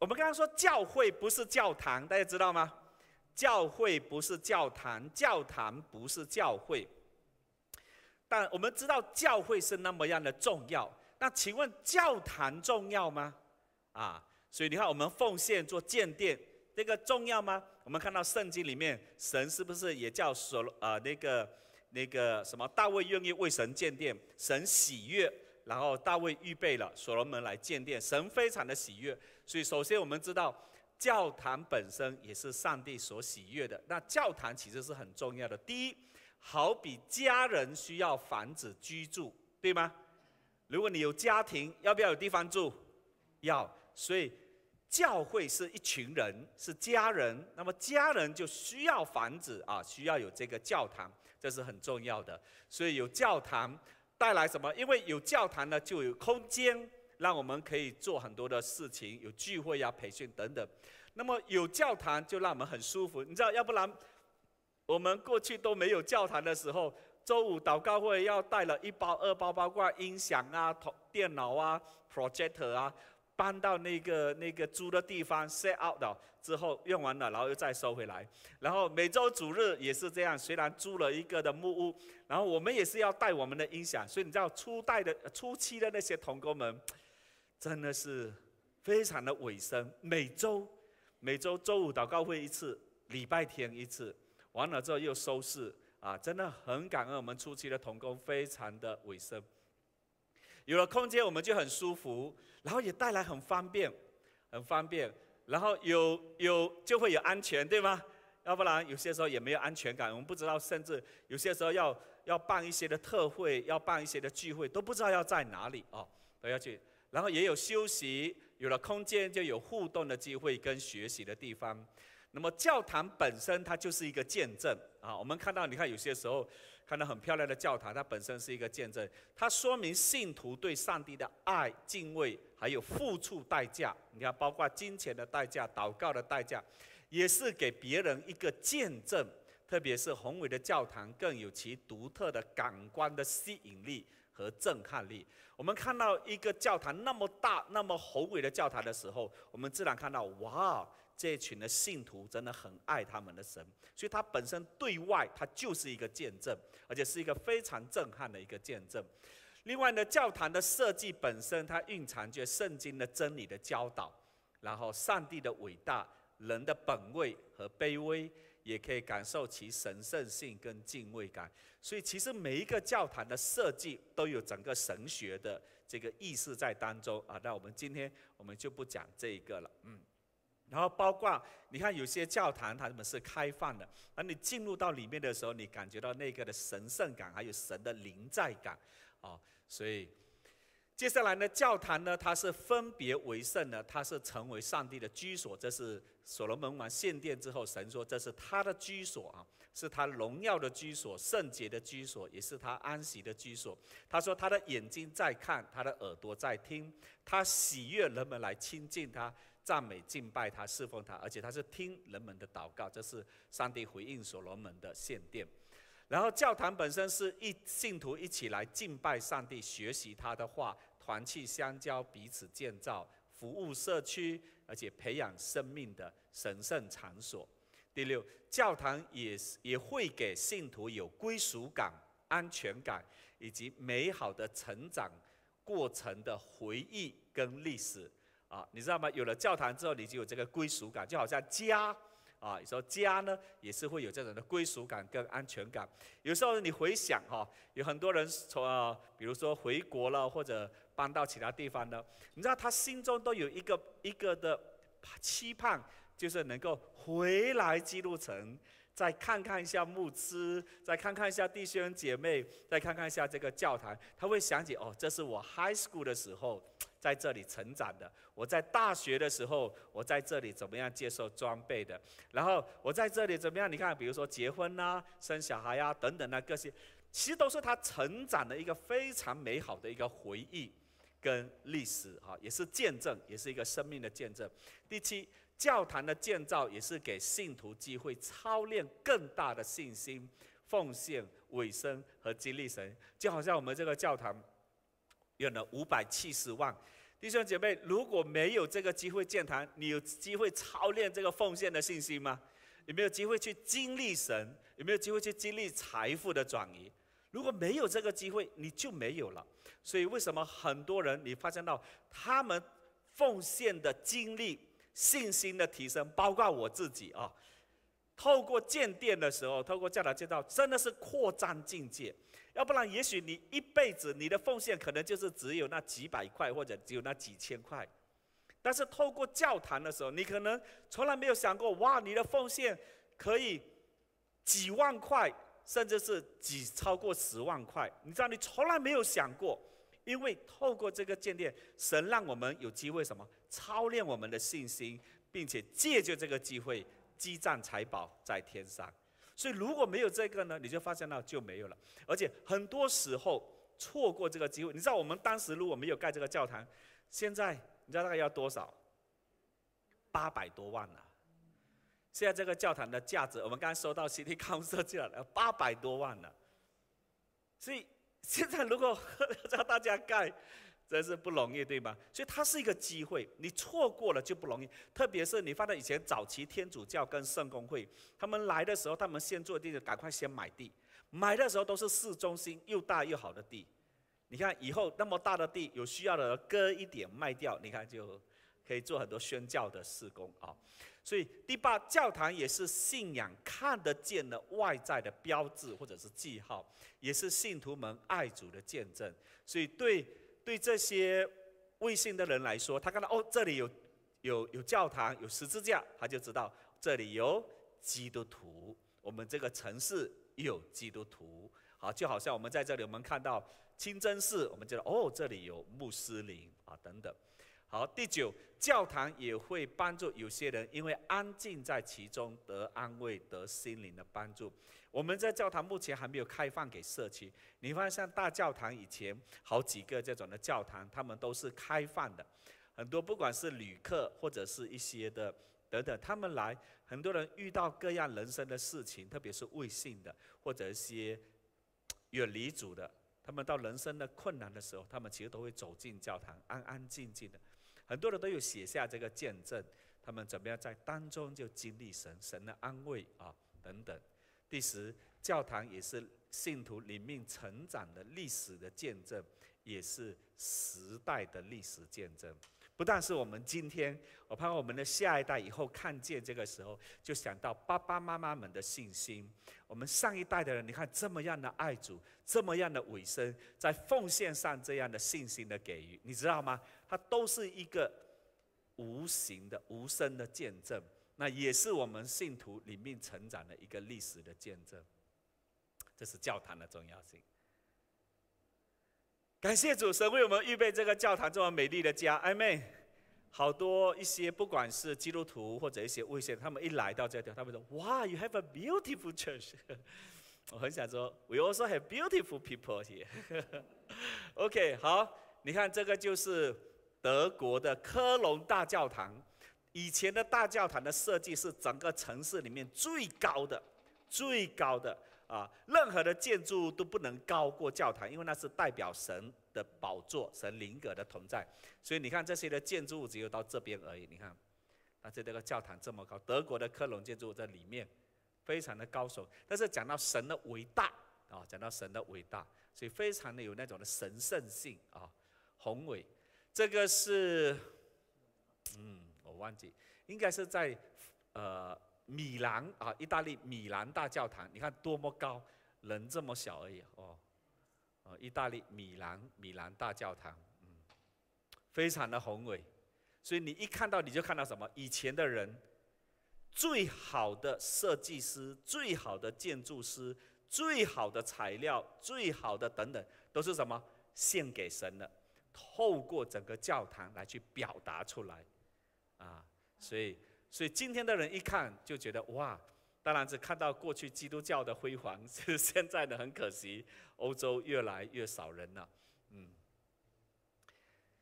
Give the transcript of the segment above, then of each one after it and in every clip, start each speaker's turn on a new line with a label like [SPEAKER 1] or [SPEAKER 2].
[SPEAKER 1] 我们刚刚说教会不是教堂，大家知道吗？教会不是教堂，教堂不是教会。但我们知道教会是那么样的重要，那请问教堂重要吗？啊，所以你看我们奉献做建殿，那个重要吗？我们看到圣经里面，神是不是也叫所呃那个那个什么大卫愿意为神建殿，神喜悦。然后大卫预备了所罗门来建殿，神非常的喜悦。所以首先我们知道，教堂本身也是上帝所喜悦的。那教堂其实是很重要的。第一，好比家人需要房子居住，对吗？如果你有家庭，要不要有地方住？要。所以教会是一群人，是家人，那么家人就需要房子啊，需要有这个教堂，这是很重要的。所以有教堂。带来什么？因为有教堂呢，就有空间让我们可以做很多的事情，有聚会啊、培训等等。那么有教堂就让我们很舒服，你知道，要不然我们过去都没有教堂的时候，周五祷告会要带了一包、二包，包括音响啊、电脑啊、projector 啊。搬到那个那个租的地方 set out 的之后用完了，然后又再收回来。然后每周主日也是这样，虽然租了一个的木屋，然后我们也是要带我们的音响，所以你知道初代的初期的那些童工们，真的是非常的尾声。每周每周周五祷告会一次，礼拜天一次，完了之后又收拾啊，真的很感恩我们初期的童工非常的尾声。有了空间，我们就很舒服，然后也带来很方便，很方便，然后有有就会有安全，对吗？要不然有些时候也没有安全感，我们不知道，甚至有些时候要要办一些的特会，要办一些的聚会，都不知道要在哪里哦，都要去，然后也有休息，有了空间就有互动的机会跟学习的地方。那么教堂本身它就是一个见证啊！我们看到，你看有些时候看到很漂亮的教堂，它本身是一个见证，它说明信徒对上帝的爱、敬畏，还有付出代价。你看，包括金钱的代价、祷告的代价，也是给别人一个见证。特别是宏伟的教堂，更有其独特的感官的吸引力和震撼力。我们看到一个教堂那么大、那么宏伟的教堂的时候，我们自然看到哇！这群的信徒真的很爱他们的神，所以他本身对外，他就是一个见证，而且是一个非常震撼的一个见证。另外呢，教堂的设计本身，它蕴藏着圣经的真理的教导，然后上帝的伟大、人的本位和卑微，也可以感受其神圣性跟敬畏感。所以，其实每一个教堂的设计都有整个神学的这个意识在当中啊。那我们今天我们就不讲这个了，嗯。然后包括你看有些教堂它们是开放的，那你进入到里面的时候，你感觉到那个的神圣感，还有神的临在感，啊，所以接下来呢，教堂呢它是分别为圣的，它是成为上帝的居所，这是所罗门王献殿之后，神说这是他的居所啊。是他荣耀的居所、圣洁的居所，也是他安息的居所。他说，他的眼睛在看，他的耳朵在听，他喜悦人们来亲近他、赞美敬拜他、侍奉他，而且他是听人们的祷告。这是上帝回应所罗门的献殿。然后教堂本身是一信徒一起来敬拜上帝、学习他的话、团契相交、彼此建造、服务社区，而且培养生命的神圣场所。第六，教堂也也会给信徒有归属感、安全感，以及美好的成长过程的回忆跟历史。啊，你知道吗？有了教堂之后，你就有这个归属感，就好像家。啊，你说家呢，也是会有这种的归属感跟安全感。有时候你回想哈，有很多人从，比如说回国了，或者搬到其他地方呢，你知道他心中都有一个一个的期盼。就是能够回来基督城，再看看一下牧师，再看看一下弟兄姐妹，再看看一下这个教堂，他会想起哦，这是我 high school 的时候在这里成长的。我在大学的时候，我在这里怎么样接受装备的？然后我在这里怎么样？你看，比如说结婚呐、生小孩呀等等啊，这些其实都是他成长的一个非常美好的一个回忆跟历史哈，也是见证，也是一个生命的见证。第七。教堂的建造也是给信徒机会操练更大的信心、奉献、委身和经历神。就好像我们这个教堂用了五百七十万弟兄姐妹，如果没有这个机会建堂，你有机会操练这个奉献的信心吗？有没有机会去经历神？有没有机会去经历财富的转移？如果没有这个机会，你就没有了。所以为什么很多人你发现到他们奉献的经历？信心的提升，包括我自己啊。透过建店的时候，透过教堂建造，真的是扩张境界。要不然，也许你一辈子你的奉献可能就是只有那几百块，或者只有那几千块。但是透过教堂的时候，你可能从来没有想过，哇，你的奉献可以几万块，甚至是几超过十万块。你知道，你从来没有想过。因为透过这个建立，神让我们有机会什么操练我们的信心，并且借着这个机会积攒财宝在天上。所以如果没有这个呢，你就发现到就没有了。而且很多时候错过这个机会，你知道我们当时如果没有盖这个教堂，现在你知道大概要多少？八百多万了。现在这个教堂的价值，我们刚才收到 CT i y Council 进来了八百多万了。所以。现在如果叫大家盖，真是不容易，对吗？所以它是一个机会，你错过了就不容易。特别是你放在以前早期天主教跟圣公会，他们来的时候，他们先做地，赶快先买地，买的时候都是市中心又大又好的地。你看以后那么大的地，有需要的割一点卖掉，你看就。可以做很多宣教的施工啊，所以第八教堂也是信仰看得见的外在的标志或者是记号，也是信徒们爱主的见证。所以对对这些未信的人来说，他看到哦这里有有有教堂有十字架，他就知道这里有基督徒，我们这个城市有基督徒。好，就好像我们在这里我们看到清真寺，我们觉得哦这里有穆斯林啊等等。好，第九，教堂也会帮助有些人，因为安静在其中得安慰，得心灵的帮助。我们在教堂目前还没有开放给社区。你发现，像大教堂以前好几个这种的教堂，他们都是开放的，很多不管是旅客或者是一些的等等，他们来，很多人遇到各样人生的事情，特别是未信的或者一些远离主的，他们到人生的困难的时候，他们其实都会走进教堂，安安静静的。很多人都有写下这个见证，他们怎么样在当中就经历神神的安慰啊等等。第十，教堂也是信徒里面成长的历史的见证，也是时代的历史见证。不但是我们今天，我盼望我们的下一代以后看见这个时候，就想到爸爸妈妈们的信心。我们上一代的人，你看这么样的爱主，这么样的委身，在奉献上这样的信心的给予，你知道吗？它都是一个无形的、无声的见证。那也是我们信徒里面成长的一个历史的见证。这是教堂的重要性。感谢主神为我们预备这个教堂这么美丽的家，阿妹。好多一些不管是基督徒或者一些外县，他们一来到这地方，他们说：“哇，you have a beautiful church。我很想说，we also have beautiful people here。OK，好，你看这个就是德国的科隆大教堂。以前的大教堂的设计是整个城市里面最高的，最高的。啊，任何的建筑都不能高过教堂，因为那是代表神的宝座、神灵格的同在。所以你看这些的建筑物只有到这边而已。你看，是这个教堂这么高，德国的科隆建筑物在里面，非常的高耸。但是讲到神的伟大啊，讲到神的伟大，所以非常的有那种的神圣性啊，宏伟。这个是，嗯，我忘记，应该是在，呃。米兰啊，意大利米兰大教堂，你看多么高，人这么小而已哦。意大利米兰米兰大教堂，嗯，非常的宏伟。所以你一看到，你就看到什么？以前的人，最好的设计师、最好的建筑师、最好的材料、最好的等等，都是什么？献给神的，透过整个教堂来去表达出来，啊，所以。所以今天的人一看就觉得哇，当然是看到过去基督教的辉煌，是现在呢很可惜，欧洲越来越少人了，嗯，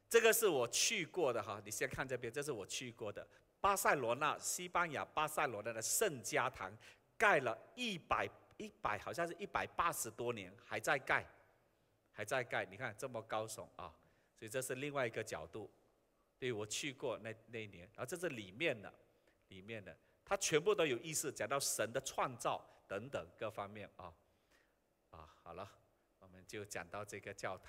[SPEAKER 1] 这个是我去过的哈，你先看这边，这是我去过的巴塞罗那，西班牙巴塞罗那的圣家堂，盖了一百一百好像是一百八十多年还在盖，还在盖，你看这么高耸啊，所以这是另外一个角度，对我去过那那一年，然后这是里面的。里面的，它全部都有意思，讲到神的创造等等各方面啊，啊，好了，我们就讲到这个教堂。